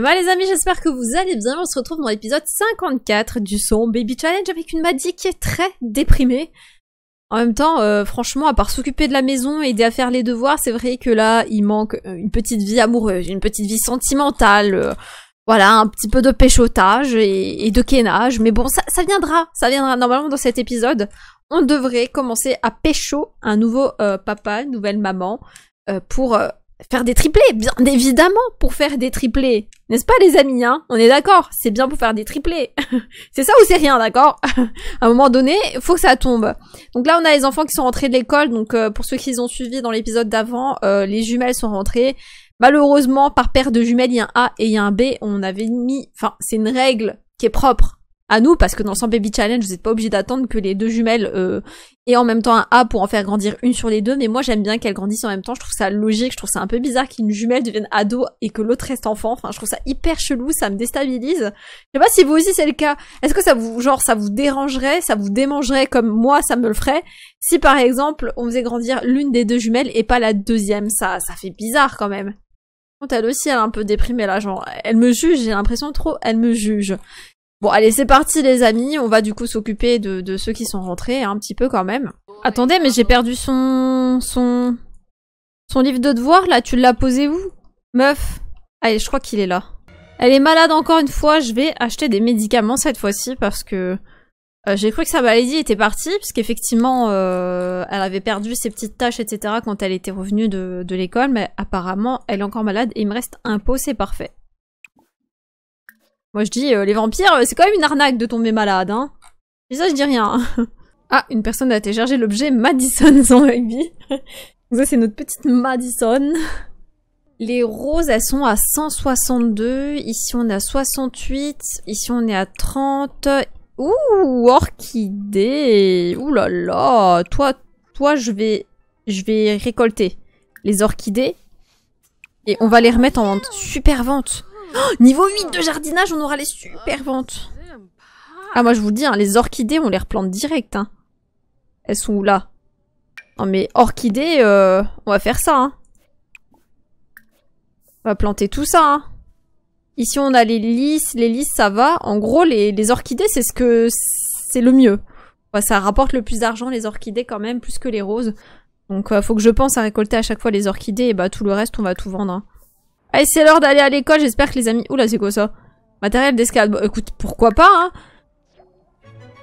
moi, les amis, j'espère que vous allez bien. On se retrouve dans l'épisode 54 du son Baby Challenge avec une Maddy qui est très déprimée. En même temps, euh, franchement, à part s'occuper de la maison, aider à faire les devoirs, c'est vrai que là, il manque euh, une petite vie amoureuse, une petite vie sentimentale, euh, voilà, un petit peu de péchotage et, de quénage, Mais bon, ça, viendra, ça viendra. Normalement, dans cet épisode, on devrait commencer à pécho un nouveau papa, nouvelle maman, pour faire des triplés, bien évidemment pour faire des triplés. N'est-ce pas les amis, hein On est d'accord, c'est bien pour faire des triplés. c'est ça ou c'est rien, d'accord À un moment donné, faut que ça tombe. Donc là, on a les enfants qui sont rentrés de l'école, donc euh, pour ceux qui les ont suivi dans l'épisode d'avant, euh, les jumelles sont rentrées. Malheureusement, par paire de jumelles, il y a un A et il y a un B, on avait mis... Enfin, c'est une règle qui est propre à nous, parce que dans 100 Baby Challenge, vous n'êtes pas obligé d'attendre que les deux jumelles euh, aient en même temps un A pour en faire grandir une sur les deux, mais moi j'aime bien qu'elles grandissent en même temps, je trouve ça logique, je trouve ça un peu bizarre qu'une jumelle devienne ado et que l'autre reste enfant, enfin je trouve ça hyper chelou, ça me déstabilise. Je sais pas si vous aussi c'est le cas, est-ce que ça vous, genre, ça vous dérangerait, ça vous démangerait comme moi ça me le ferait, si par exemple on faisait grandir l'une des deux jumelles et pas la deuxième, ça, ça fait bizarre quand même elle aussi, elle est un peu déprimée là, genre, elle me juge, j'ai l'impression trop, elle me juge. Bon, allez, c'est parti les amis, on va du coup s'occuper de, ceux qui sont rentrés, hein, un petit peu quand même. Attendez, mais j'ai perdu son... son... son livre de devoir, là, tu l'as posé où Meuf Allez, je crois qu'il est là. Elle est malade encore une fois, je vais acheter des médicaments cette fois-ci parce que... Euh, j'ai cru que sa maladie était partie, parce qu'effectivement, euh, elle avait perdu ses petites tâches, etc. quand elle était revenue de, de l'école, mais apparemment, elle est encore malade et il me reste un pot, c'est parfait. Moi je dis, euh, les vampires, euh, c'est quand même une arnaque de tomber malade, hein. ça, je dis rien. ah, une personne a téléchargé l'objet Madison sans rugby. ça, c'est notre petite Madison. Les roses, elles sont à 162. Ici, on est à 68. Ici, on est à 30. Ouh, orchidées Ouh là là. Toi, toi, je vais, je vais récolter les orchidées. Et on va les remettre en super vente. niveau 8 de jardinage, on aura les super ventes. Ah, moi je vous dis, hein, les orchidées, on les replante direct. Hein. Elles sont là Non mais orchidées, euh, on va faire ça. Hein. On va planter tout ça. Hein. Ici on a les lys, les lys ça va. En gros, les, orchidées, c'est ce que c'est le mieux. ça rapporte le plus d'argent les orchidées quand même, plus que les roses. Donc euh, faut que je pense à récolter à chaque fois les orchidées et bah tout le reste on va tout vendre. Allez, c'est l'heure d'aller à l'école, j'espère que les amis... Oula, c'est quoi ça Matériel d'escalade. Bon, écoute, pourquoi pas, hein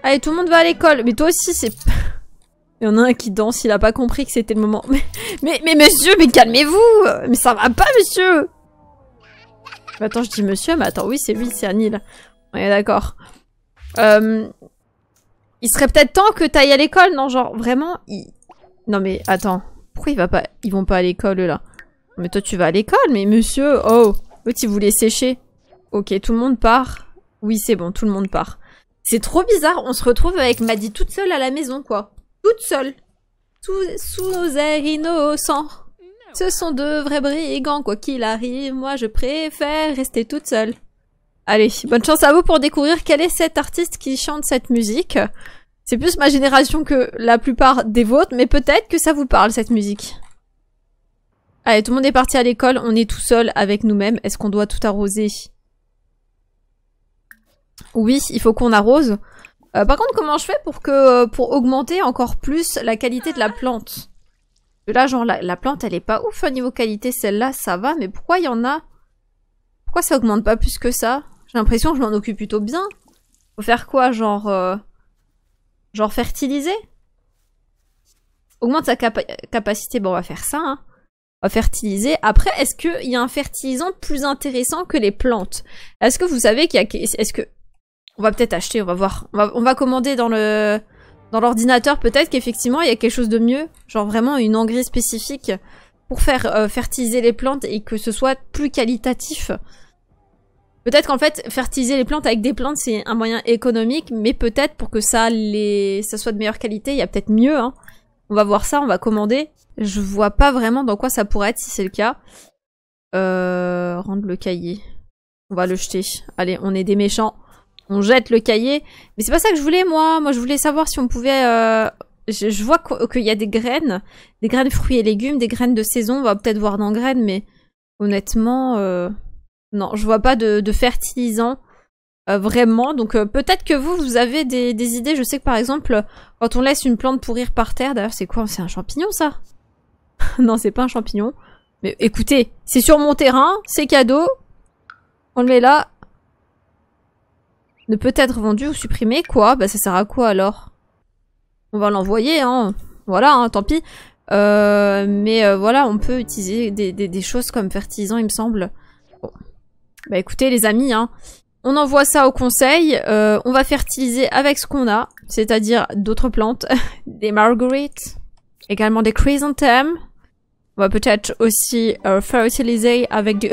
Allez, tout le monde va à l'école. Mais toi aussi, c'est... Il y en a un qui danse, il a pas compris que c'était le moment. Mais, mais, mais monsieur, mais calmez-vous Mais ça va pas, monsieur Attends, je dis monsieur, mais attends, oui, c'est lui, c'est Anil. On est d'accord. Euh, il serait peut-être temps que t'ailles à l'école, non Genre, vraiment, il... Non mais, attends. Pourquoi va pas... ils vont pas à l'école, là mais toi, tu vas à l'école, mais monsieur, oh eux, il voulait sécher. Ok, tout le monde part. Oui, c'est bon, tout le monde part. C'est trop bizarre, on se retrouve avec Maddy toute seule à la maison, quoi. Toute seule. Sous air innocents. Ce sont de vrais brigands, quoi qu'il arrive, moi je préfère rester toute seule. Allez, bonne chance à vous pour découvrir quel est cet artiste qui chante cette musique. C'est plus ma génération que la plupart des vôtres, mais peut-être que ça vous parle cette musique. Allez, tout le monde est parti à l'école, on est tout seul avec nous-mêmes. Est-ce qu'on doit tout arroser Oui, il faut qu'on arrose. Euh, par contre, comment je fais pour que euh, pour augmenter encore plus la qualité de la plante Là, genre, la, plante, elle est pas ouf au niveau qualité. Celle-là, ça va, mais pourquoi il y en a Pourquoi ça augmente pas plus que ça J'ai l'impression que je m'en occupe plutôt bien. Faut faire quoi, genre... Euh, genre fertiliser Augmente sa capacité, bon, on va faire ça, hein. Euh, fertiliser. Après, est-ce qu'il y a un fertilisant plus intéressant que les plantes Est-ce que vous savez qu'il y a... Est-ce que... On va peut-être acheter, on va voir. On va, commander dans le... Dans l'ordinateur, peut-être qu'effectivement, il y a quelque chose de mieux. Genre vraiment une engrais spécifique pour faire euh, fertiliser les plantes et que ce soit plus qualitatif. Peut-être qu'en fait, fertiliser les plantes avec des plantes, c'est un moyen économique, mais peut-être pour que ça, les... ça soit de meilleure qualité, il y a peut-être mieux. Hein. On va voir ça, on va commander. Je vois pas vraiment dans quoi ça pourrait être si c'est le cas. Euh, rendre le cahier. On va le jeter. Allez, on est des méchants. On jette le cahier. Mais c'est pas ça que je voulais, moi. Moi, je voulais savoir si on pouvait... Euh, je, vois qu'il y a des graines. Des graines de fruits et légumes, des graines de saison. On va peut-être voir dans graines, mais honnêtement... Euh, non, je vois pas de, fertilisant. Euh, vraiment. Donc peut-être que vous, vous avez des, des, idées. Je sais que par exemple, quand on laisse une plante pourrir par terre, d'ailleurs c'est quoi C'est un champignon ça non, c'est pas un champignon. Mais écoutez, c'est sur mon terrain, c'est cadeau. On le met là. Ne peut être vendu ou supprimé, quoi Bah ça sert à quoi alors On va l'envoyer, hein. Voilà, hein, tant pis. Euh, mais euh, voilà, on peut utiliser des, choses comme fertilisant, il me semble. Bah écoutez les amis, hein, on envoie ça au conseil. Euh, on va fertiliser avec ce qu'on a, c'est-à-dire d'autres plantes, des marguerites, également des chrysanthèmes, on va peut-être aussi euh, fertiliser avec du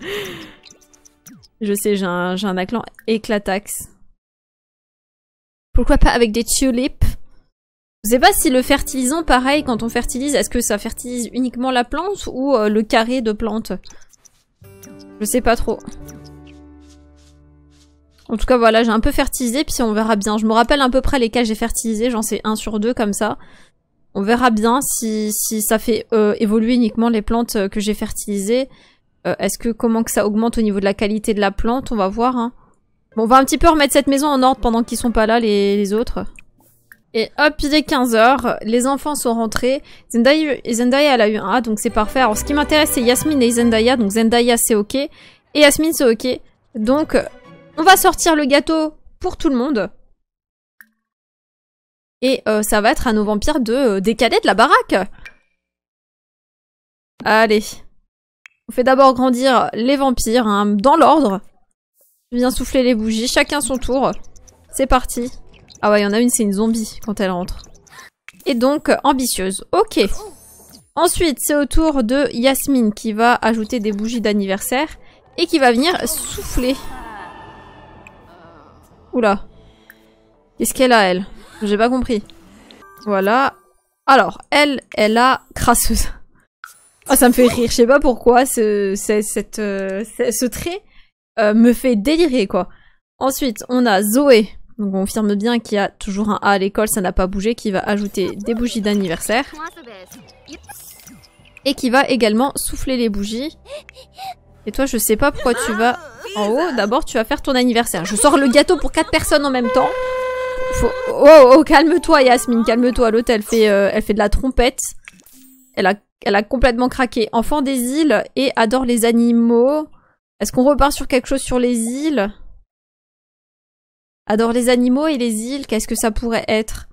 Je sais, j'ai un, un éclataxe. Pourquoi pas avec des tulipes Je sais pas si le fertilisant, pareil, quand on fertilise, est-ce que ça fertilise uniquement la plante ou euh, le carré de plante Je sais pas trop. En tout cas, voilà, j'ai un peu fertilisé, puis on verra bien. Je me rappelle à peu près les cas j'ai fertilisé, j'en sais un sur deux comme ça. On verra bien si, ça fait euh, évoluer uniquement les plantes euh, que j'ai fertilisées. Euh, est-ce que comment que ça augmente au niveau de la qualité de la plante On va voir. Hein. Bon, on va un petit peu remettre cette maison en ordre pendant qu'ils sont pas là les, autres. Et hop, il est 15h, les enfants sont rentrés. Zendaya, Zendaya elle a eu un A, donc c'est parfait. Alors ce qui m'intéresse, c'est Yasmine et Zendaya. Donc Zendaya, c'est ok. Et Yasmine, c'est ok. Donc, on va sortir le gâteau pour tout le monde. Et euh, ça va être à nos vampires de euh, décaler de la baraque Allez. On fait d'abord grandir les vampires, hein, dans l'ordre. Je viens souffler les bougies, chacun son tour. C'est parti. Ah ouais, il y en a une, c'est une zombie quand elle rentre. Et donc, ambitieuse. Ok. Ensuite, c'est au tour de Yasmine qui va ajouter des bougies d'anniversaire et qui va venir souffler. Oula. Qu'est-ce qu'elle a, elle j'ai pas compris. Voilà. Alors, elle, elle a crasseuse. Ah, ça me fait rire, je sais pas pourquoi ce, cette, euh, ce trait euh, me fait délirer, quoi. Ensuite, on a Zoé. Donc on confirme bien qu'il y a toujours un A à l'école, ça n'a pas bougé, qui va ajouter des bougies d'anniversaire. Et qui va également souffler les bougies. Et toi, je sais pas pourquoi tu vas en haut. D'abord, tu vas faire ton anniversaire. Je sors le gâteau pour quatre personnes en même temps. Oh, oh, calme-toi Yasmine, calme-toi. L'autre, elle fait, euh, elle fait de la trompette. Elle a, elle a complètement craqué. Enfant des îles et adore les animaux. Est-ce qu'on repart sur quelque chose sur les îles Adore les animaux et les îles, qu'est-ce que ça pourrait être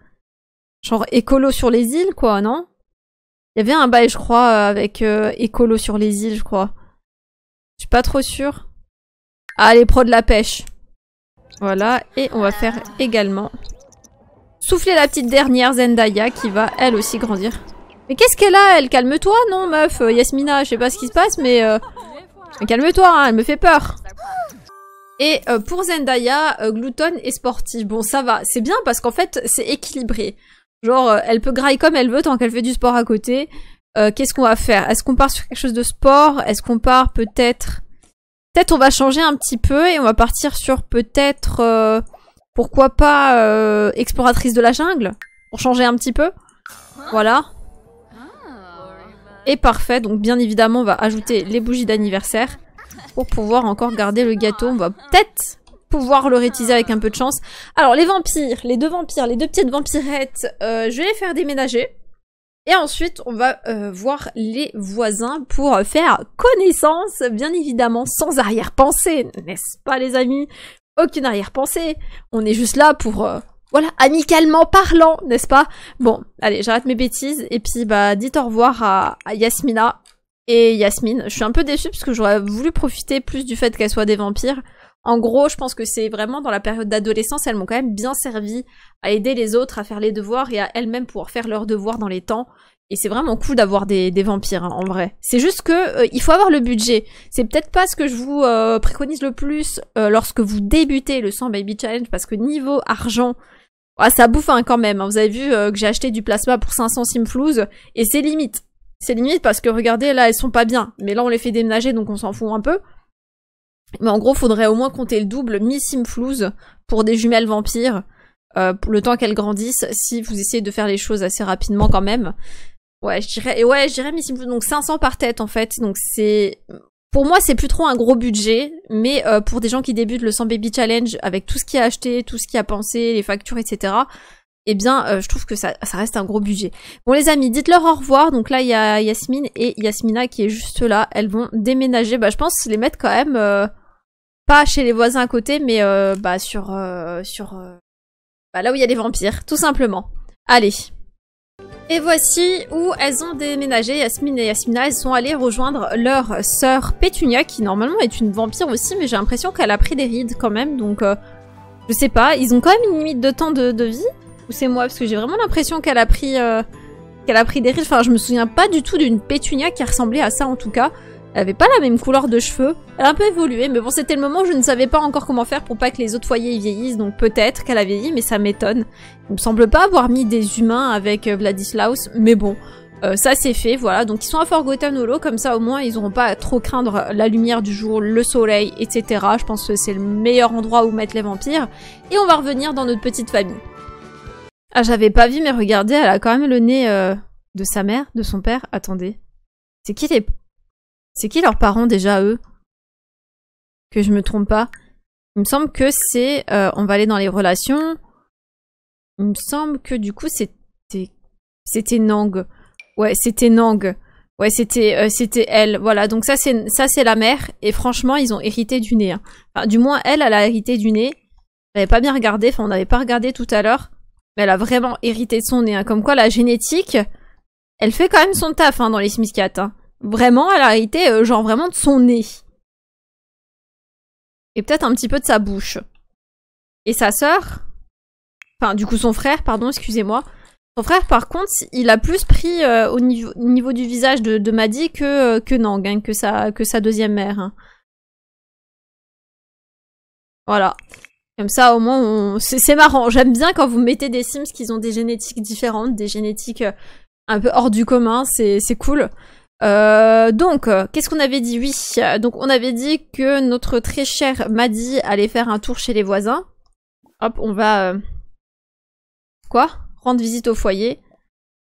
Genre écolo sur les îles, quoi, non Il y avait un bail, je crois, avec euh, écolo sur les îles, je crois. Je suis pas trop sûre. Allez les de la pêche. Voilà, et on va faire également Souffler la petite dernière Zendaya qui va elle aussi grandir. Mais qu'est-ce qu'elle a elle Calme-toi non meuf euh, Yasmina, je sais pas ce qui se passe mais... Euh, calme-toi, hein, elle me fait peur. Et euh, pour Zendaya, Glouton est sportive. Bon ça va, c'est bien parce qu'en fait c'est équilibré. Genre elle peut grailler comme elle veut tant qu'elle fait du sport à côté. Qu'est-ce qu'on va faire Est-ce qu'on part sur quelque chose de sport Est-ce qu'on part peut-être... Peut-être on va changer un petit peu et on va partir sur peut-être pourquoi pas euh, exploratrice de la jungle Pour changer un petit peu. Hein voilà. Ah. Et parfait, donc bien évidemment on va ajouter les bougies d'anniversaire pour pouvoir encore garder le gâteau. On va peut-être pouvoir le rétiser avec un peu de chance. Alors les vampires, les deux vampires, les deux petites vampirettes, euh, je vais les faire déménager. Et ensuite, on va euh, voir les voisins pour faire connaissance, bien évidemment, sans arrière-pensée, n'est-ce pas les amis aucune arrière-pensée. On est juste là pour, euh, voilà, amicalement parlant, n'est-ce pas Bon, allez, j'arrête mes bêtises et puis bah dites au revoir à, à Yasmina et Yasmine. Je suis un peu déçue parce que j'aurais voulu profiter plus du fait qu'elles soient des vampires. En gros, je pense que c'est vraiment dans la période d'adolescence, elles m'ont quand même bien servi à aider les autres à faire les devoirs et à elles-mêmes pouvoir faire leurs devoirs dans les temps. Et c'est vraiment cool d'avoir des, vampires hein, en vrai. C'est juste que euh, il faut avoir le budget. C'est peut-être pas ce que je vous euh, préconise le plus euh, lorsque vous débutez le 100 baby challenge parce que niveau argent, ah, ça bouffe hein, quand même. Hein. Vous avez vu que j'ai acheté du plasma pour 500 simflouz et c'est limite. C'est limite parce que regardez là, elles sont pas bien. Mais là on les fait déménager donc on s'en fout un peu. Mais en gros, faudrait au moins compter le double mi simflouz pour des jumelles vampires. pour le temps qu'elles grandissent, si vous essayez de faire les choses assez rapidement quand même. Ouais, je dirais, ouais, je dirais, mais donc 500 par tête en fait. Donc c'est, pour moi, c'est plus trop un gros budget, mais euh, pour des gens qui débutent le 100 baby challenge avec tout ce qui a acheté, tout ce qui a pensé, les factures, etc. Eh bien, euh, je trouve que ça, ça reste un gros budget. Bon les amis, dites-leur au revoir. Donc là, il y a Yasmine et Yasmina qui est juste là. Elles vont déménager. Bah, je pense les mettre quand même euh, pas chez les voisins à côté, mais bah sur sur bah, là où il y a les vampires, tout simplement. Allez. Et voici où elles ont déménagé, Yasmine et Yasmina. Elles sont allées rejoindre leur sœur Pétunia, qui normalement est une vampire aussi, mais j'ai l'impression qu'elle a pris des rides quand même, donc euh, je sais pas. Ils ont quand même une limite de temps de, vie Ou c'est moi Parce que j'ai vraiment l'impression qu'elle a pris euh, qu'elle a pris des rides. Enfin, je me souviens pas du tout d'une Pétunia qui ressemblait à ça en tout cas. Elle avait pas la même couleur de cheveux. Elle a un peu évolué, mais bon, c'était le moment où je ne savais pas encore comment faire pour pas que les autres foyers vieillissent, donc peut-être qu'elle a vieilli, mais ça m'étonne. Il me semble pas avoir mis des humains avec euh, Vladislaus, mais bon, euh, ça c'est fait, voilà. Donc ils sont à Fort Hollow, comme ça au moins ils n'auront pas à trop craindre la lumière du jour, le soleil, etc. Je pense que c'est le meilleur endroit où mettre les vampires. Et on va revenir dans notre petite famille. Ah, j'avais pas vu, mais regardez, elle a quand même le nez euh, de sa mère, de son père. Attendez. C'est qui les... C'est qui leurs parents déjà, eux Que je me trompe pas. Il me semble que c'est... Euh, on va aller dans les relations. Il me semble que du coup, c'était... C'était Nang. Ouais, c'était Nang. Ouais, c'était euh, c'était elle. Voilà, donc ça c'est c'est la mère et franchement, ils ont hérité du nez. Hein. Enfin, du moins elle elle a hérité du nez. J'avais pas bien regardé, enfin on n'avait pas regardé tout à l'heure, mais elle a vraiment hérité de son nez. Hein. Comme quoi la génétique, elle fait quand même son taf hein, dans les Smith Vraiment, elle a été euh, genre vraiment de son nez. Et peut-être un petit peu de sa bouche. Et sa sœur, enfin du coup son frère, pardon, excusez-moi. Son frère, par contre, il a plus pris euh, au, niveau, du visage de, Maddy que, euh, que Nang, hein, que, sa, que sa deuxième mère. Hein. Voilà. Comme ça, au moins, c'est marrant. J'aime bien quand vous mettez des Sims qui ont des génétiques différentes, des génétiques un peu hors du commun, c'est cool. Euh, donc, euh, qu'est-ce qu'on avait dit Oui, euh, donc on avait dit que notre très chère Maddy allait faire un tour chez les voisins. Hop, on va... Quoi Rendre visite au foyer.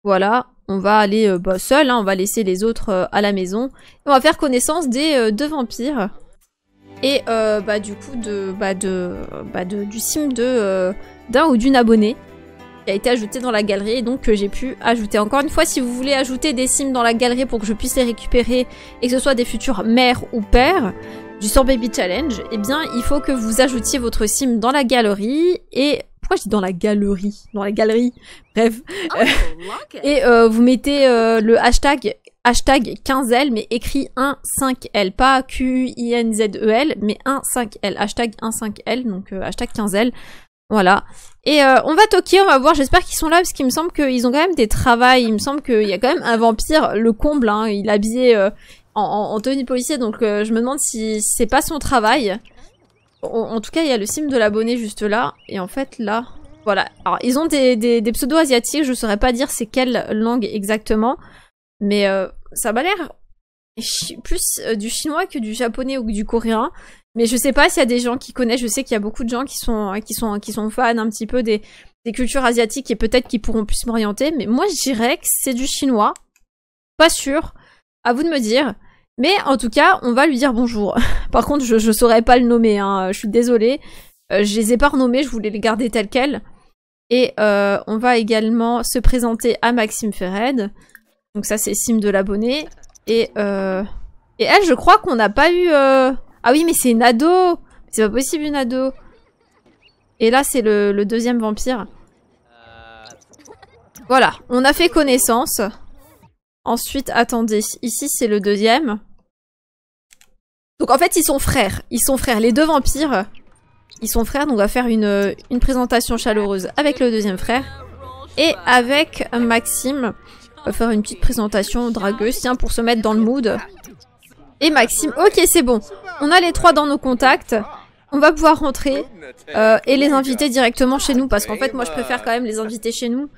Voilà, on va aller bah, seul, hein, on va laisser les autres à la maison. on va faire connaissance des deux vampires. Et bah du coup de bah de bah de du sim de d'un ou d'une abonnée a été ajouté dans la galerie et donc que euh, j'ai pu ajouter. Encore une fois, si vous voulez ajouter des sims dans la galerie pour que je puisse les récupérer et que ce soit des futurs mères ou pères, du 100 Baby Challenge, eh bien, il faut que vous ajoutiez votre sim dans la galerie et pourquoi je dis dans la galerie Dans la galerie, bref. Ah et euh, vous mettez euh, le hashtag hashtag 15L, mais écrit 1-5L, pas Q-I-N-Z-E-L, mais 1-5L, hashtag 1-5L, donc hashtag 15L. Voilà. Et euh, on va toquer, on va voir, j'espère qu'ils sont là, parce qu'il me semble qu'ils ont quand même des travails, il me semble qu'il y a quand même un vampire, le comble, hein, il est habillé euh, en, tenue policier, donc euh, je me demande si c'est pas son travail. En, tout cas, il y a le sim de l'abonné juste là, et en fait là... Voilà, alors ils ont des, pseudo asiatiques, je saurais pas dire c'est quelle langue exactement, mais ça m'a l'air plus du chinois que du japonais ou du coréen. Mais je sais pas s'il y a des gens qui connaissent, je sais qu'il y a beaucoup de gens qui sont, qui sont, qui sont fans un petit peu des, des cultures asiatiques et peut-être qu'ils pourront plus m'orienter, mais moi je dirais que c'est du chinois. Pas sûr. À vous de me dire. Mais en tout cas, on va lui dire bonjour. Par contre, je, je saurais pas le nommer, hein. je suis désolée. Euh, je les ai pas renommés, je voulais les garder tels quels. Et euh, on va également se présenter à Maxime Ferred. Donc ça c'est Sim de l'abonné. Et, euh, et elle, je crois qu'on n'a pas eu... Ah oui, mais c'est Nado C'est pas possible, une ado Et là, c'est le, deuxième vampire. Voilà, on a fait connaissance. Ensuite, attendez, ici, c'est le deuxième. Donc en fait, ils sont frères. Ils sont frères. Les deux vampires, ils sont frères. Donc on va faire une, une présentation chaleureuse avec le deuxième frère. Et avec Maxime, on va faire une petite présentation dragueuse, tiens, pour se mettre dans le mood. Et Maxime, ok, c'est bon. On a les trois dans nos contacts. On va pouvoir rentrer euh, et les inviter directement chez nous parce qu'en fait moi je préfère quand même les inviter chez nous.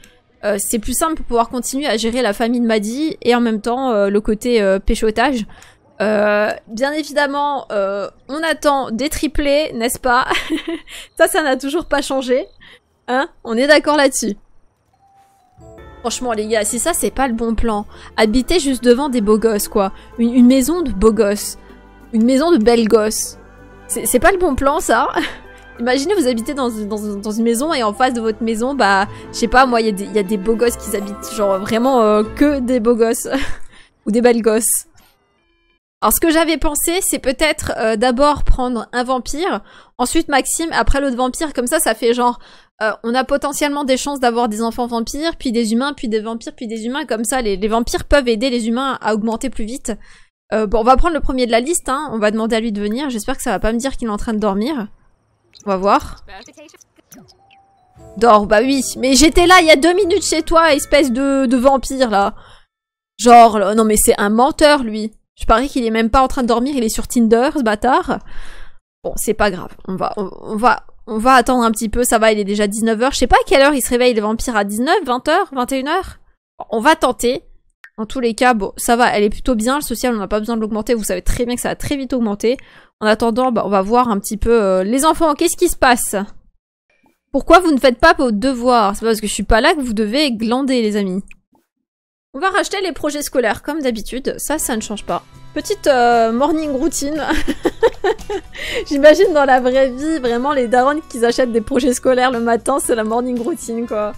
Euh, c'est plus simple pour pouvoir continuer à gérer la famille de Maddy et en même temps euh, le côté péchotage. bien évidemment, on attend des triplés, n'est-ce pas Ça, ça n'a toujours pas changé. Hein On est d'accord là-dessus. Franchement, les gars, si ça, c'est pas le bon plan. Habiter juste devant des beaux gosses, quoi. Une, une maison de beaux gosses. Une maison de belles gosses. C'est pas le bon plan, ça Imaginez, vous habitez dans, une maison et en face de votre maison, bah, je sais pas, moi, il y, a des beaux gosses qui habitent, genre vraiment euh, que des beaux gosses. Ou des belles gosses. Alors, ce que j'avais pensé, c'est peut-être euh, d'abord prendre un vampire, ensuite Maxime, après l'autre vampire, comme ça, ça fait genre, euh, on a potentiellement des chances d'avoir des enfants vampires, puis des humains, puis des vampires, puis des humains, comme ça, les, les vampires peuvent aider les humains à augmenter plus vite. Euh, bon, on va prendre le premier de la liste, hein. on va demander à lui de venir. J'espère que ça va pas me dire qu'il est en train de dormir. On va voir. Dors, bah oui. Mais j'étais là il y a deux minutes chez toi, espèce de, de vampire, là. Genre, non mais c'est un menteur, lui. Je parie qu'il est même pas en train de dormir, il est sur Tinder, ce bâtard. Bon, c'est pas grave. On va, on, va, on va attendre un petit peu, ça va, il est déjà 19h. Je sais pas à quelle heure il se réveille, le vampire, à 19, h 20h, 21h on va tenter. En tous les cas, bon, ça va, elle est plutôt bien, le social, on n'a pas besoin de l'augmenter, vous savez très bien que ça a très vite augmenté. En attendant, bah, on va voir un petit peu... Euh, les enfants, qu'est-ce qui se passe Pourquoi vous ne faites pas vos devoirs C'est pas parce que je suis pas là que vous devez glander, les amis. On va racheter les projets scolaires, comme d'habitude, ça, ça ne change pas. Petite euh, morning routine. J'imagine dans la vraie vie, vraiment, les darons qui achètent des projets scolaires le matin, c'est la morning routine, quoi.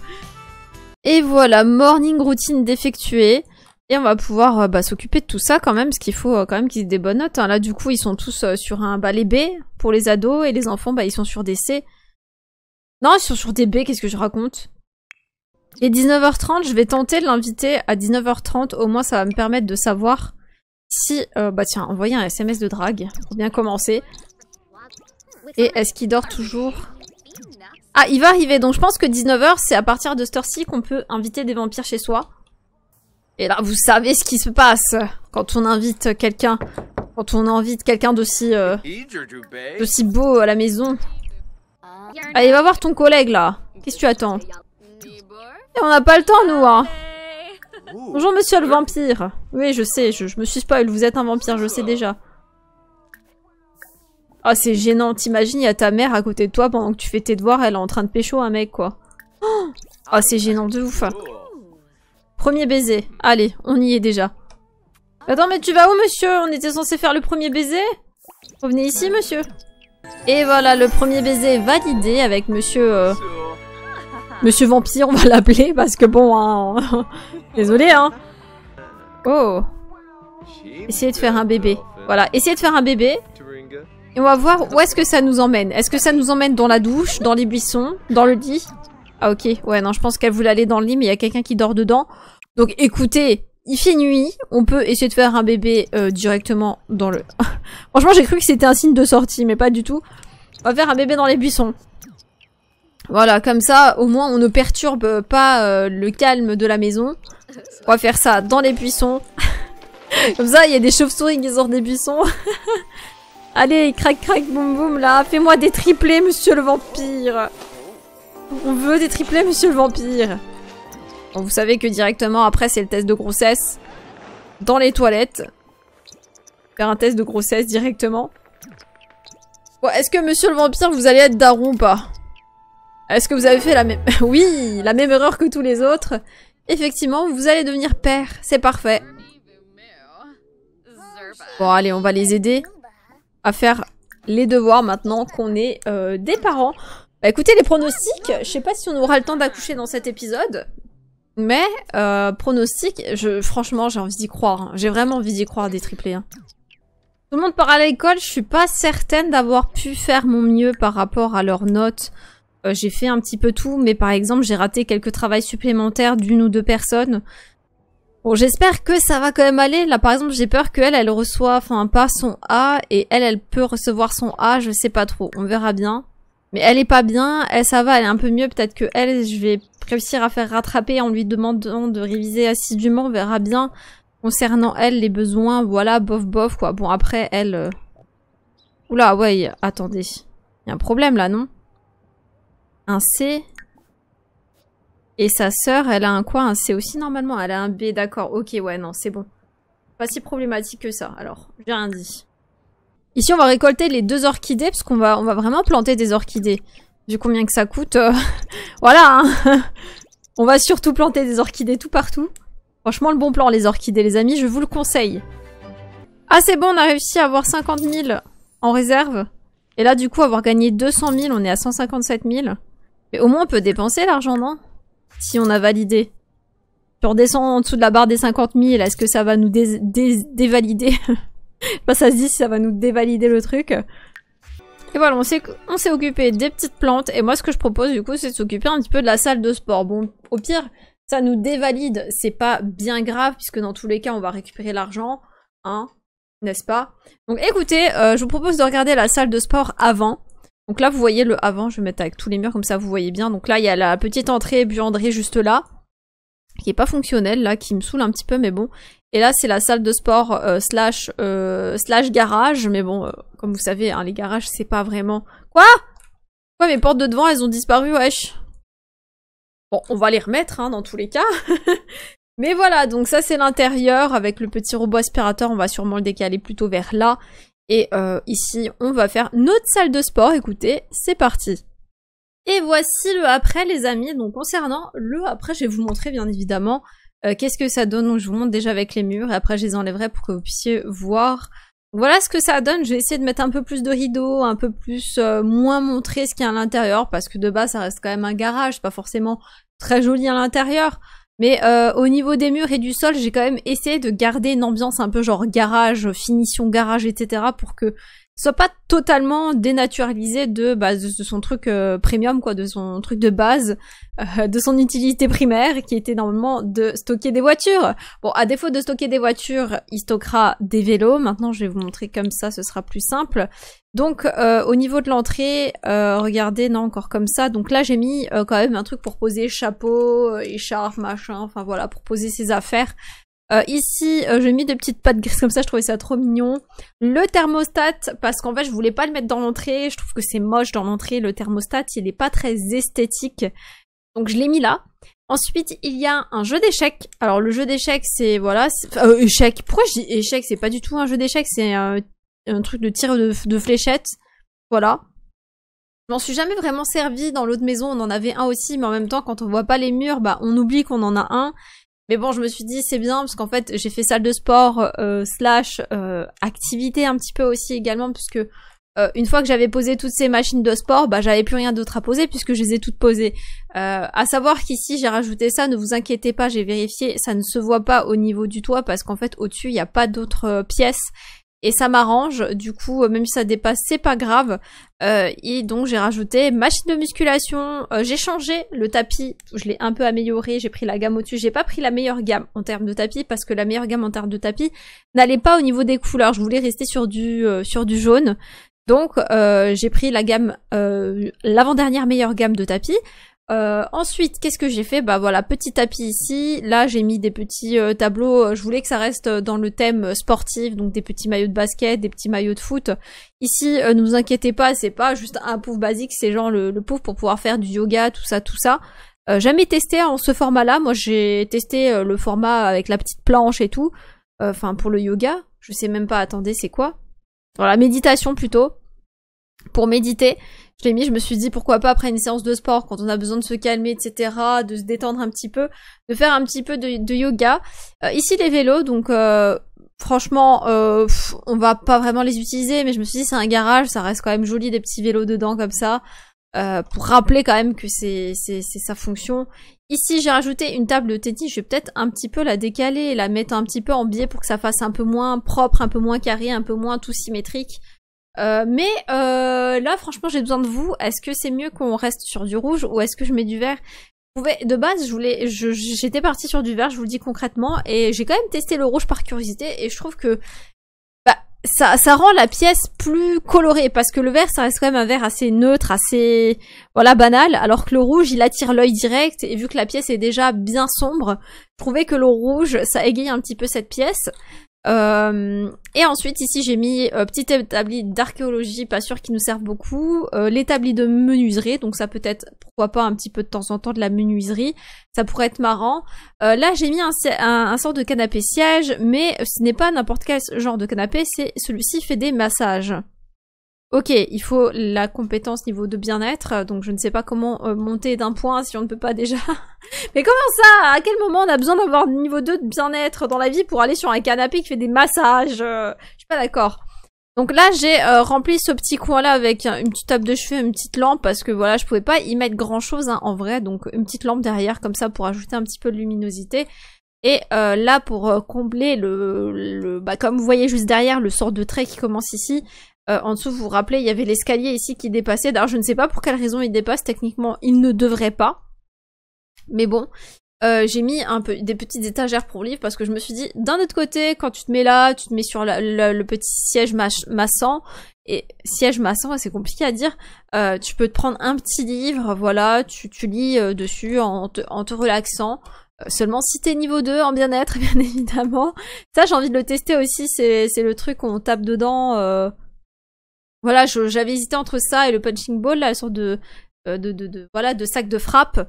Et voilà, morning routine défectuée. Et on va pouvoir euh, bah, s'occuper de tout ça quand même, parce qu'il faut euh, quand même qu'ils aient des bonnes notes. Hein. Là, du coup, ils sont tous euh, sur un... Bah, les B pour les ados, et les enfants, bah, ils sont sur des C. Non, ils sont sur des B, qu'est-ce que je raconte Et 19h30, je vais tenter de l'inviter à 19h30. Au moins, ça va me permettre de savoir si... bah tiens, envoyer un SMS de drague, pour bien commencer. Et est-ce qu'il dort toujours Ah, il va arriver, donc je pense que 19h, c'est à partir de cette heure-ci qu'on peut inviter des vampires chez soi. Et là, vous savez ce qui se passe quand on invite quelqu'un, quand on invite quelqu'un d'aussi, euh, beau à la maison. Allez, ah, va voir ton collègue là. Qu'est-ce que tu attends Et eh, on n'a pas le temps nous, hein. Bonjour monsieur le vampire. Oui, je sais, je, me suis spoil, vous êtes un vampire, je sais déjà. Ah, c'est gênant, t'imagines, il y a ta mère à côté de toi pendant que tu fais tes devoirs, elle est en train de pécho un mec, quoi. Oh, ah, c'est gênant de ouf. Premier baiser. Allez, on y est déjà. Attends, mais tu vas où, monsieur On était censé faire le premier baiser Revenez ici, monsieur. Et voilà, le premier baiser validé avec monsieur... Euh, monsieur Vampire, on va l'appeler, parce que bon, hein, Désolé, hein Oh Essayez de faire un bébé. Voilà, essayez de faire un bébé. Et on va voir où est-ce que ça nous emmène. Est-ce que ça nous emmène dans la douche, dans les buissons, dans le lit ah ok, ouais, non, je pense qu'elle voulait aller dans le lit, mais il y a quelqu'un qui dort dedans. Donc écoutez, il fait nuit, on peut essayer de faire un bébé euh, directement dans le... Franchement, j'ai cru que c'était un signe de sortie, mais pas du tout. On va faire un bébé dans les buissons. Voilà, comme ça, au moins, on ne perturbe pas euh, le calme de la maison. On va faire ça dans les buissons. comme ça, il y a des chauves-souris qui sortent des buissons. Allez, crac crac boum boum là, fais-moi des triplés, monsieur le vampire on veut des triplés, monsieur le vampire Vous savez que directement après, c'est le test de grossesse. Dans les toilettes. Faire un test de grossesse directement. Bon, est-ce que monsieur le vampire, vous allez être daron ou pas Est-ce que vous avez fait la même... oui La même erreur que tous les autres. Effectivement, vous allez devenir père. C'est parfait. Bon, allez, on va les aider à faire les devoirs maintenant qu'on est euh, des parents. Bah, écoutez, les pronostics, je sais pas si on aura le temps d'accoucher dans cet épisode, mais euh, pronostics, je, franchement, j'ai envie d'y croire. Hein. J'ai vraiment envie d'y croire des triplés. Hein. Tout le monde part à l'école, je suis pas certaine d'avoir pu faire mon mieux par rapport à leurs notes. Euh, j'ai fait un petit peu tout, mais par exemple, j'ai raté quelques travails supplémentaires d'une ou deux personnes. Bon, j'espère que ça va quand même aller. Là, par exemple, j'ai peur qu'elle, elle reçoive enfin, pas son A, et elle, elle peut recevoir son A, je sais pas trop. On verra bien. Mais elle est pas bien, elle ça va, elle est un peu mieux, peut-être que elle, je vais réussir à faire rattraper en lui demandant de réviser assidûment, on verra bien. Concernant elle, les besoins, voilà, bof bof quoi. Bon après, elle... Euh, Oula, ouais, attendez. Il y a un problème là, non Un C et sa sœur, elle a un quoi Un C aussi normalement Elle a un B, d'accord. Ok, ouais, non, c'est bon. Pas si problématique que ça, alors. J'ai rien dit. Ici, on va récolter les deux orchidées, parce qu'on va, vraiment planter des orchidées. Vu combien que ça coûte, euh, voilà hein. On va surtout planter des orchidées tout partout. Franchement, le bon plan, les orchidées, les amis, je vous le conseille. Ah, c'est bon, on a réussi à avoir 50 000 en réserve. Et là, du coup, avoir gagné 200 000, on est à 157 000. Mais au moins, on peut dépenser l'argent, non Si on a validé. on redescend en dessous de la barre des 50 000, est-ce que ça va nous dévalider ça se dit si ça va nous dévalider le truc. Et voilà, on s'est occupé des petites plantes. Et moi, ce que je propose, du coup, c'est de s'occuper un petit peu de la salle de sport. Bon, au pire, ça nous dévalide. C'est pas bien grave, puisque dans tous les cas, on va récupérer l'argent. Hein N'est-ce pas Donc, écoutez, euh, je vous propose de regarder la salle de sport avant. Donc là, vous voyez le avant. Je vais mettre avec tous les murs, comme ça, vous voyez bien. Donc là, il y a la petite entrée buanderie juste là qui est pas fonctionnel là, qui me saoule un petit peu, mais bon. Et là, c'est la salle de sport euh, slash euh, slash garage, mais bon, euh, comme vous savez, hein, les garages, c'est pas vraiment. Quoi Quoi Mes portes de devant, elles ont disparu, wesh. Bon, on va les remettre, hein, dans tous les cas. mais voilà, donc ça c'est l'intérieur avec le petit robot aspirateur. On va sûrement le décaler plutôt vers là. Et ici, on va faire notre salle de sport. Écoutez, c'est parti. Et voici le après, les amis. Donc, concernant le après, je vais vous montrer, bien évidemment, euh, qu'est-ce que ça donne. Donc, je vous montre déjà avec les murs, et après, je les enlèverai pour que vous puissiez voir. Voilà ce que ça donne. J'ai essayé de mettre un peu plus de rideaux, un peu plus, euh, moins montrer ce qu'il y a à l'intérieur, parce que de base, ça reste quand même un garage, pas forcément très joli à l'intérieur. Mais euh, au niveau des murs et du sol, j'ai quand même essayé de garder une ambiance un peu genre garage, finition garage, etc. pour que soit pas totalement dénaturalisé de, bah, de, son truc euh, premium, quoi, de son truc de base, euh, de son utilité primaire, qui était normalement de stocker des voitures. Bon, à défaut de stocker des voitures, il stockera des vélos. Maintenant, je vais vous montrer comme ça, ce sera plus simple. Donc, euh, au niveau de l'entrée, regardez, non, encore comme ça. Donc là, j'ai mis quand même un truc pour poser chapeau, écharpe, machin, enfin voilà, pour poser ses affaires. Euh, ici, je euh, j'ai mis des petites pattes grises comme ça, je trouvais ça trop mignon. Le thermostat, parce qu'en fait, je voulais pas le mettre dans l'entrée. Je trouve que c'est moche dans l'entrée. Le thermostat, il est pas très esthétique. Donc, je l'ai mis là. Ensuite, il y a un jeu d'échecs. Alors, le jeu d'échecs, c'est... Voilà, euh, échec. Pourquoi je dis échec C'est pas du tout un jeu d'échecs, c'est un, truc de tir de, de fléchette. Voilà. Je m'en suis jamais vraiment servi dans l'autre maison, on en avait un aussi, mais en même temps, quand on voit pas les murs, bah, on oublie qu'on en a un. Mais bon, je me suis dit c'est bien parce qu'en fait j'ai fait salle de sport euh, slash euh, activité un petit peu aussi également puisque euh, une fois que j'avais posé toutes ces machines de sport, bah j'avais plus rien d'autre à poser puisque je les ai toutes posées. à savoir qu'ici j'ai rajouté ça, ne vous inquiétez pas, j'ai vérifié, ça ne se voit pas au niveau du toit parce qu'en fait au-dessus il n'y a pas d'autres pièces et ça m'arrange. Du coup, euh, même si ça dépasse, c'est pas grave. Euh, et donc j'ai rajouté machine de musculation, euh, j'ai changé le tapis, je l'ai un peu amélioré, j'ai pris la gamme au-dessus, j'ai pas pris la meilleure gamme en termes de tapis parce que la meilleure gamme en termes de tapis n'allait pas au niveau des couleurs, je voulais rester sur du, sur du jaune. Donc j'ai pris la gamme, l'avant-dernière meilleure gamme de tapis, euh, ensuite, qu'est-ce que j'ai fait Bah voilà, petit tapis ici. Là, j'ai mis des petits euh, tableaux. Euh, je voulais que ça reste dans le thème sportif, donc des petits maillots de basket, des petits maillots de foot. Ici, ne vous inquiétez pas, c'est pas juste un pouf basique, c'est genre le, pouf pour pouvoir faire du yoga, tout ça, tout ça. jamais testé en hein, ce format-là. Moi, j'ai testé le format avec la petite planche et tout. Enfin, pour le yoga, je sais même pas. Attendez, c'est quoi Dans la méditation plutôt. Pour méditer. Je l'ai mis, je me suis dit pourquoi pas après une séance de sport, quand on a besoin de se calmer, etc., de se détendre un petit peu, de faire un petit peu de, yoga. Euh, ici les vélos, donc euh, franchement, euh, on va pas vraiment les utiliser, mais je me suis dit c'est un garage, ça reste quand même joli des petits vélos dedans comme ça. pour rappeler quand même que c'est sa fonction. Ici, j'ai rajouté une table de tennis. Je vais peut-être un petit peu la décaler la mettre un petit peu en biais pour que ça fasse un peu moins propre, un peu moins carré, un peu moins tout symétrique. Euh, mais euh, là, franchement, j'ai besoin de vous. Est-ce que c'est mieux qu'on reste sur du rouge ou est-ce que je mets du vert de base, je voulais, j'étais partie sur du vert, je vous le dis concrètement, et j'ai quand même testé le rouge par curiosité, et je trouve que bah, ça, ça rend la pièce plus colorée, parce que le vert, ça reste quand même un vert assez neutre, assez voilà banal, alors que le rouge, il attire l'œil direct, et vu que la pièce est déjà bien sombre, je trouvais que le rouge, ça égaye un petit peu cette pièce. Euh, et ensuite ici j'ai mis euh, petit établi d'archéologie, pas sûr qu'il nous serve beaucoup, euh, l'établi de menuiserie, donc ça peut être pourquoi pas un petit peu de temps en temps de la menuiserie, ça pourrait être marrant. là j'ai mis un, un, un, sort de canapé siège, mais ce n'est pas n'importe quel genre de canapé, c'est celui-ci fait des massages. Ok, il faut la compétence niveau de bien-être, donc je ne sais pas comment euh, monter d'un point si on ne peut pas déjà. Mais comment ça À quel moment on a besoin d'avoir niveau 2 de bien-être dans la vie pour aller sur un canapé qui fait des massages euh, Je suis pas d'accord. Donc là, j'ai euh, rempli ce petit coin-là avec une petite table de cheveux, une petite lampe, parce que voilà, je pouvais pas y mettre grand-chose hein, en vrai, donc une petite lampe derrière comme ça pour ajouter un petit peu de luminosité. Et là, pour combler le, le bah, comme vous voyez juste derrière, le sort de trait qui commence ici, euh, en dessous, vous vous rappelez, il y avait l'escalier ici qui dépassait. D'ailleurs, je ne sais pas pour quelle raison il dépasse. Techniquement, il ne devrait pas. Mais bon, euh, j'ai mis un peu des petites étagères pour livres parce que je me suis dit, d'un autre côté, quand tu te mets là, tu te mets sur le petit siège massant et siège massant, c'est compliqué à dire. Euh, tu peux te prendre un petit livre, voilà, tu, tu lis dessus en te, en te relaxant. Seulement si t'es niveau 2 en bien-être, bien évidemment. Ça, j'ai envie de le tester aussi. C'est le truc on tape dedans. Voilà, j'avais hésité entre ça et le punching ball, la sorte euh, de, de, de, voilà, de sac de frappe.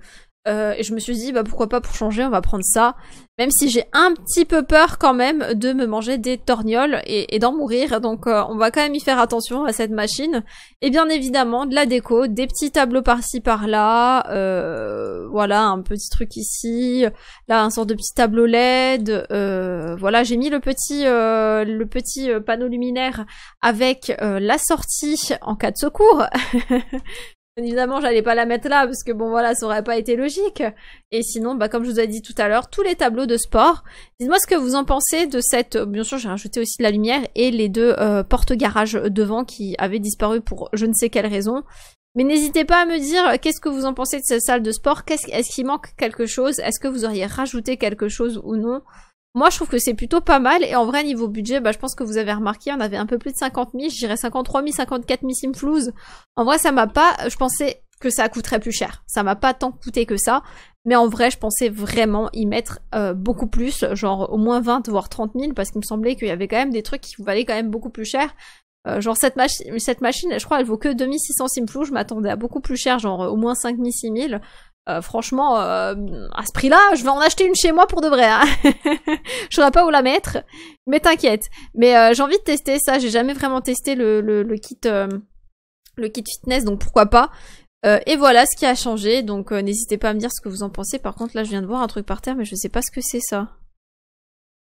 Euh, et je me suis dit, bah pourquoi pas pour changer, on va prendre ça. Même si j'ai un petit peu peur quand même de me manger des torgnoles et, d'en mourir. Donc euh, on va quand même y faire attention à cette machine. Et bien évidemment, de la déco, des petits tableaux par-ci par-là. Euh, voilà, un petit truc ici. Là, un sort de petit tableau LED. voilà, j'ai mis le petit, le petit panneau luminaire avec la sortie en cas de secours. Évidemment, j'allais pas la mettre là parce que bon voilà, ça aurait pas été logique. Et sinon, bah comme je vous ai dit tout à l'heure, tous les tableaux de sport. Dites-moi ce que vous en pensez de cette. Euh, bien sûr, j'ai rajouté aussi de la lumière et les deux euh, portes garage devant qui avaient disparu pour je ne sais quelle raison. Mais n'hésitez pas à me dire euh, qu'est-ce que vous en pensez de cette salle de sport. Qu'est-ce, est-ce qu'il manque quelque chose Est-ce que vous auriez rajouté quelque chose ou non moi, je trouve que c'est plutôt pas mal. Et en vrai, niveau budget, bah, je pense que vous avez remarqué, on avait un peu plus de 50 000. Je dirais 53 000, 54 000 Simflouz. En vrai, ça m'a pas... Je pensais que ça coûterait plus cher. Ça m'a pas tant coûté que ça. Mais en vrai, je pensais vraiment y mettre euh, beaucoup plus. Genre au moins 20, voire 30 000. Parce qu'il me semblait qu'il y avait quand même des trucs qui valaient quand même beaucoup plus cher. Euh, genre cette, machine, cette machine, je crois, elle vaut que 2600 Simflouz. Je m'attendais à beaucoup plus cher, genre au moins 5000, 6000. Euh, franchement, euh, à ce prix-là, je vais en acheter une chez moi pour de vrai. Hein je saurais pas où la mettre, mais t'inquiète. Mais euh, j'ai envie de tester ça. J'ai jamais vraiment testé le, le, le kit, le kit fitness, donc pourquoi pas. et voilà ce qui a changé. Donc n'hésitez pas à me dire ce que vous en pensez. Par contre, là, je viens de voir un truc par terre, mais je sais pas ce que c'est ça.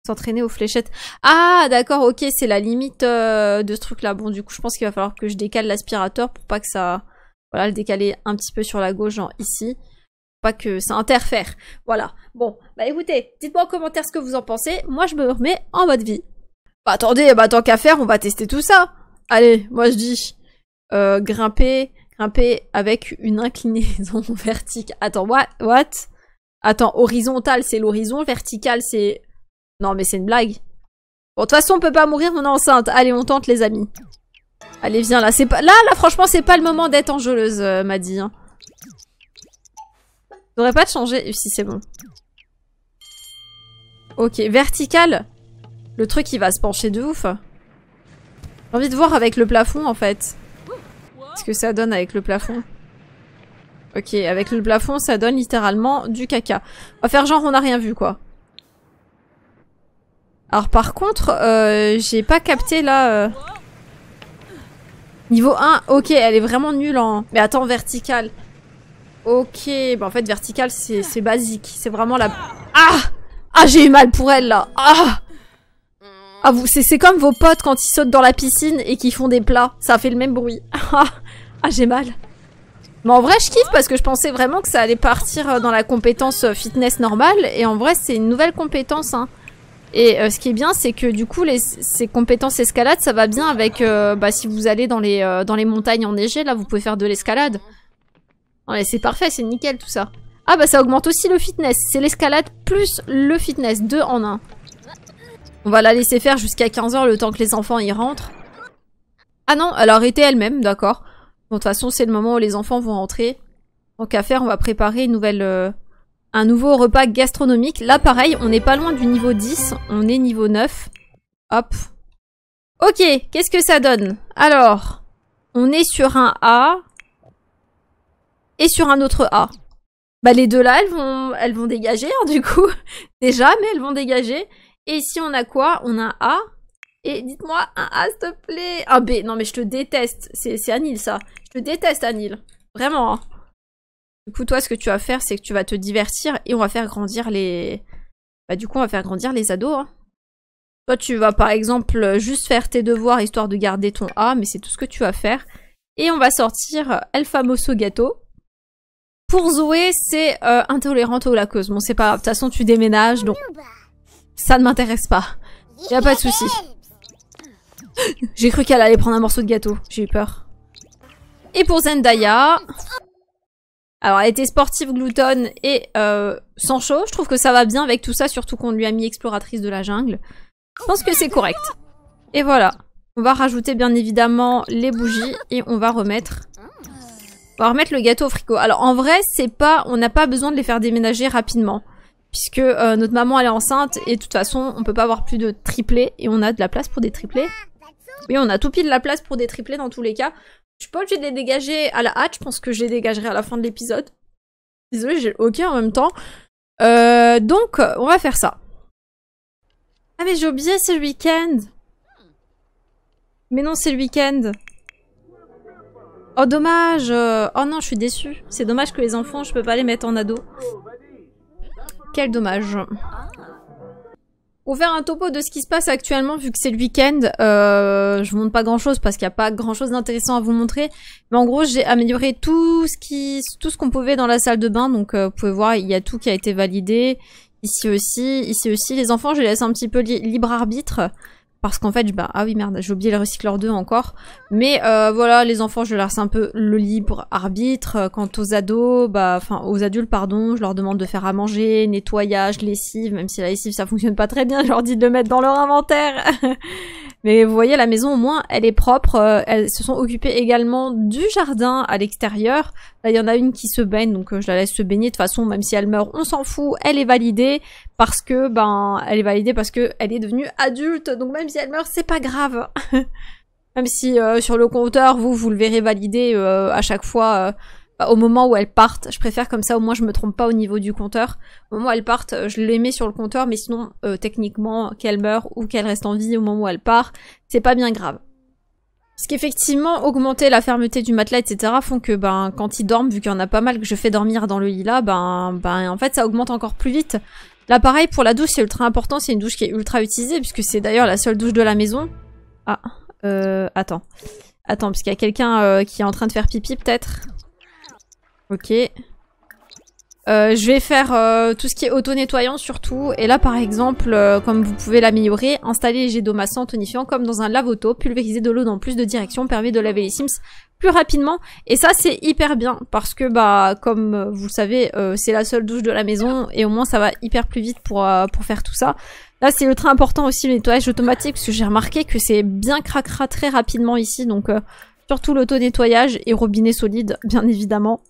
S'entraîner aux fléchettes. Ah, d'accord, ok, c'est la limite de ce truc-là. Bon, du coup, je pense qu'il va falloir que je décale l'aspirateur pour pas que ça, voilà, le décaler un petit peu sur la gauche, genre ici que ça interfère. Voilà. Bon, bah écoutez, dites-moi en commentaire ce que vous en pensez. Moi, je me remets en mode vie. Bah attendez, bah tant qu'à faire, on va tester tout ça. Allez, moi je dis euh, grimper, grimper avec une inclinaison verticale. Attends, what, Attends, horizontal, c'est l'horizon, vertical, c'est... Non, mais c'est une blague. Bon, de toute façon, on peut pas mourir, on est enceinte. Allez, on tente, les amis. Allez, viens, là, c'est pas... Là, là, franchement, c'est pas le moment d'être enjeuleuse, euh, m'a dit. Hein. T'aurais pas de changer Si, c'est bon. Ok, vertical Le truc, il va se pencher de ouf. J'ai envie de voir avec le plafond, en fait. Ce que ça donne avec le plafond. Ok, avec le plafond, ça donne littéralement du caca. On va faire genre on n'a rien vu, quoi. Alors par contre, euh, j'ai pas capté là... Euh. Niveau 1, ok, elle est vraiment nulle en... Mais attends, vertical. Ok, bah en fait vertical c'est basique. C'est vraiment la... Ah Ah j'ai eu mal pour elle là Ah ah, vous, c'est comme vos potes quand ils sautent dans la piscine et qu'ils font des plats. Ça fait le même bruit. Ah! ah, j'ai mal. Mais en vrai, je kiffe parce que je pensais vraiment que ça allait partir euh, dans la compétence euh, fitness normale. Et en vrai, c'est une nouvelle compétence. Hein. Et euh, ce qui est bien, c'est que du coup, les, ces compétences escalade, ça va bien avec... bah, si vous allez dans les, dans les montagnes enneigées, là, vous pouvez faire de l'escalade. Oh, c'est parfait, c'est nickel tout ça. Ah bah ça augmente aussi le fitness. C'est l'escalade plus le fitness, deux en un. On va la laisser faire jusqu'à 15h le temps que les enfants y rentrent. Ah non, elle a arrêté elle-même, d'accord. Bon, de toute façon, c'est le moment où les enfants vont rentrer. Donc à faire, on va préparer une nouvelle, euh, un nouveau repas gastronomique. Là, pareil, on n'est pas loin du niveau 10, on est niveau 9. Hop. Ok, qu'est-ce que ça donne Alors, on est sur un A, et sur un autre A. Bah les deux là, elles vont, elles vont dégager hein, du coup. Déjà, mais elles vont dégager. Et ici, on a quoi On a un A. Et dites-moi un A, s'il te plaît. Un ah, B. Non, mais je te déteste. C'est Anil, ça. Je te déteste, Anil. Vraiment. Hein. Du coup, toi, ce que tu vas faire, c'est que tu vas te divertir et on va faire grandir les... Bah, du coup, on va faire grandir les ados. Hein. Toi, tu vas, par exemple, juste faire tes devoirs histoire de garder ton A, mais c'est tout ce que tu vas faire. Et on va sortir El Famoso Gâteau pour Zoé, c'est euh, intolérante au lactose. Bon, c'est pas De toute façon, tu déménages, donc ça ne m'intéresse pas. Y'a pas de souci. J'ai cru qu'elle allait prendre un morceau de gâteau. J'ai eu peur. Et pour Zendaya... Alors, elle était sportive, gloutonne et euh, sans chaud. Je trouve que ça va bien avec tout ça, surtout qu'on lui a mis exploratrice de la jungle. Je pense que c'est correct. Et voilà. On va rajouter bien évidemment les bougies et on va remettre on va remettre le gâteau au frigo. Alors en vrai, c'est pas, on n'a pas besoin de les faire déménager rapidement. Puisque euh, notre maman elle est enceinte et de toute façon on peut pas avoir plus de triplés et on a de la place pour des triplés. Oui on a tout pile la place pour des triplés dans tous les cas. Je suis pas obligée de les dégager à la hâte, je pense que je les dégagerai à la fin de l'épisode. Désolée j'ai ok en même temps. Euh, donc on va faire ça. Ah mais j'ai oublié c'est le week-end. Mais non c'est le week-end. Oh dommage euh, Oh non, je suis déçue. C'est dommage que les enfants, je peux pas les mettre en ado. Quel dommage. Ouvert un topo de ce qui se passe actuellement vu que c'est le week-end. Euh, je montre pas grand-chose parce qu'il n'y a pas grand-chose d'intéressant à vous montrer. Mais en gros, j'ai amélioré tout ce qui, tout ce qu'on pouvait dans la salle de bain. Donc euh, vous pouvez voir, il y a tout qui a été validé. Ici aussi, ici aussi. Les enfants, je les laisse un petit peu libre arbitre. Parce qu'en fait, bah, ah oui merde, j'ai oublié le recycleur 2 encore. Mais euh, voilà, les enfants, je leur laisse un peu le libre arbitre. Quant aux ados, bah, enfin aux adultes, pardon, je leur demande de faire à manger, nettoyage, lessive, même si la lessive ça fonctionne pas très bien, je leur dis de le mettre dans leur inventaire. Mais vous voyez, la maison au moins, elle est propre. Euh, elles se sont occupées également du jardin à l'extérieur. Là, il y en a une qui se baigne, donc euh, je la laisse se baigner. De toute façon, même si elle meurt, on s'en fout. Elle est validée parce que, ben, elle est validée parce qu'elle est devenue adulte. Donc même si elle meurt, c'est pas grave. même si euh, sur le compteur, vous, vous le verrez valider à chaque fois au moment où elles partent. Je préfère comme ça, au moins je me trompe pas au niveau du compteur. Au moment où elles partent, euh, je les mets sur le compteur, mais sinon, euh, techniquement, qu'elles meurent ou qu'elles restent en vie au moment où elles partent, c'est pas bien grave. Parce qu'effectivement, augmenter la fermeté du matelas, etc., font que ben quand ils dorment, vu qu'il y en a pas mal que je fais dormir dans le lit là, ben, ben en fait ça augmente encore plus vite. Là pareil, pour la douche c'est ultra important, c'est une douche qui est ultra utilisée, puisque c'est d'ailleurs la seule douche de la maison. Ah, euh, attends. Attends, parce qu'il y a quelqu'un euh, qui est en train de faire pipi peut-être Ok. Euh, je vais faire euh, tout ce qui est auto-nettoyant surtout. Et là, par exemple, euh, comme vous pouvez l'améliorer, installer les jets d'eau massant tonifiant comme dans un lave-auto, pulvériser de l'eau dans plus de directions permet de laver les Sims plus rapidement. Et ça, c'est hyper bien parce que, bah, comme vous le savez, c'est la seule douche de la maison et au moins ça va hyper plus vite pour, pour faire tout ça. Là, c'est très important aussi le nettoyage automatique parce que j'ai remarqué que c'est bien cracra très rapidement ici. Donc, surtout l'auto-nettoyage et robinet solide, bien évidemment.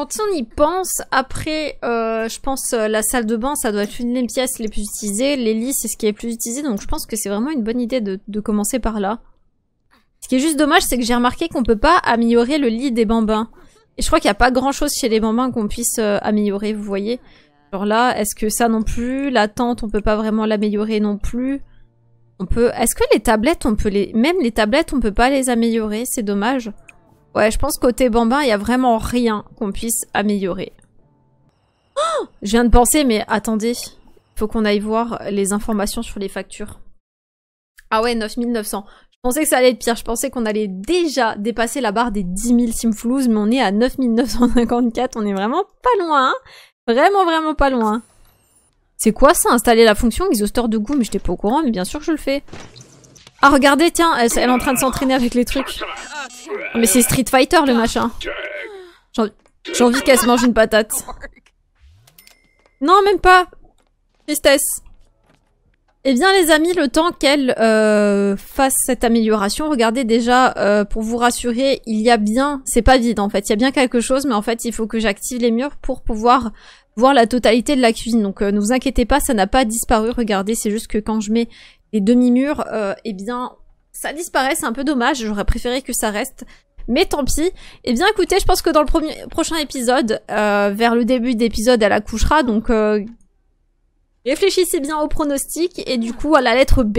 Quand on y pense, après, euh, je pense euh, la salle de bain, ça doit être une des pièces les plus utilisées. Les lits, c'est ce qui est le plus utilisé, donc je pense que c'est vraiment une bonne idée de, commencer par là. Ce qui est juste dommage, c'est que j'ai remarqué qu'on peut pas améliorer le lit des bambins. Et je crois qu'il n'y a pas grand-chose chez les bambins qu'on puisse euh, améliorer, vous voyez. Genre là, est-ce que ça non plus La tente, on peut pas vraiment l'améliorer non plus. On peut... Est-ce que les tablettes, on peut les... Même les tablettes, on peut pas les améliorer, c'est dommage. Ouais, je pense côté bambin, il n'y a vraiment rien qu'on puisse améliorer. Oh je viens de penser, mais attendez. Faut qu'on aille voir les informations sur les factures. Ah ouais, 9900. Je pensais que ça allait être pire. Je pensais qu'on allait déjà dépasser la barre des 10 000 simflous, mais on est à 9954. On est vraiment pas loin. Hein. vraiment, vraiment pas loin. C'est quoi ça, installer la fonction exhausteur de goût Mais j'étais pas au courant, mais bien sûr que je le fais. Ah, regardez, tiens, elle, est en train de s'entraîner avec les trucs. Oh, mais c'est Street Fighter, le machin. J'ai envie qu'elle se mange une patate. Non, même pas. Tristesse. Eh bien les amis, le temps qu'elle euh, fasse cette amélioration, regardez déjà, euh, pour vous rassurer, il y a bien, c'est pas vide en fait, il y a bien quelque chose, mais en fait il faut que j'active les murs pour pouvoir voir la totalité de la cuisine. Donc euh, ne vous inquiétez pas, ça n'a pas disparu, regardez, c'est juste que quand je mets les demi-murs, euh, eh bien, ça disparaît, c'est un peu dommage, j'aurais préféré que ça reste. Mais tant pis. Eh bien écoutez, je pense que dans le prochain épisode, euh, vers le début d'épisode, elle accouchera, donc euh, réfléchissez bien au pronostic et du coup à la lettre B.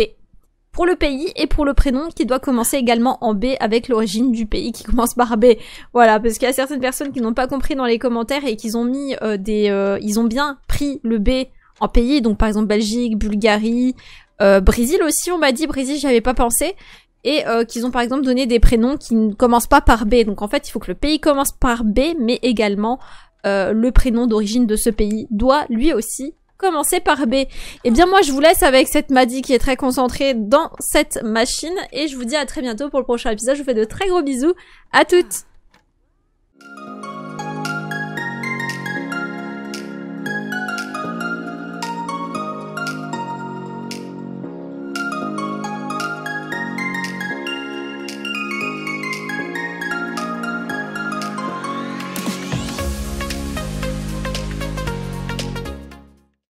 Pour le pays et pour le prénom qui doit commencer également en B avec l'origine du pays qui commence par B. Voilà, parce qu'il y a certaines personnes qui n'ont pas compris dans les commentaires et qu'ils ont mis des... ils ont bien pris le B en pays, donc par exemple Belgique, Bulgarie, euh, Brésil aussi, on m'a dit Brésil, j'y avais pas pensé et euh, qu'ils ont par exemple donné des prénoms qui ne commencent pas par B. Donc en fait, il faut que le pays commence par B, mais également euh, le prénom d'origine de ce pays doit lui aussi commencer par B. Et eh bien moi, je vous laisse avec cette Maddy qui est très concentrée dans cette machine, et je vous dis à très bientôt pour le prochain épisode. Je vous fais de très gros bisous à toutes.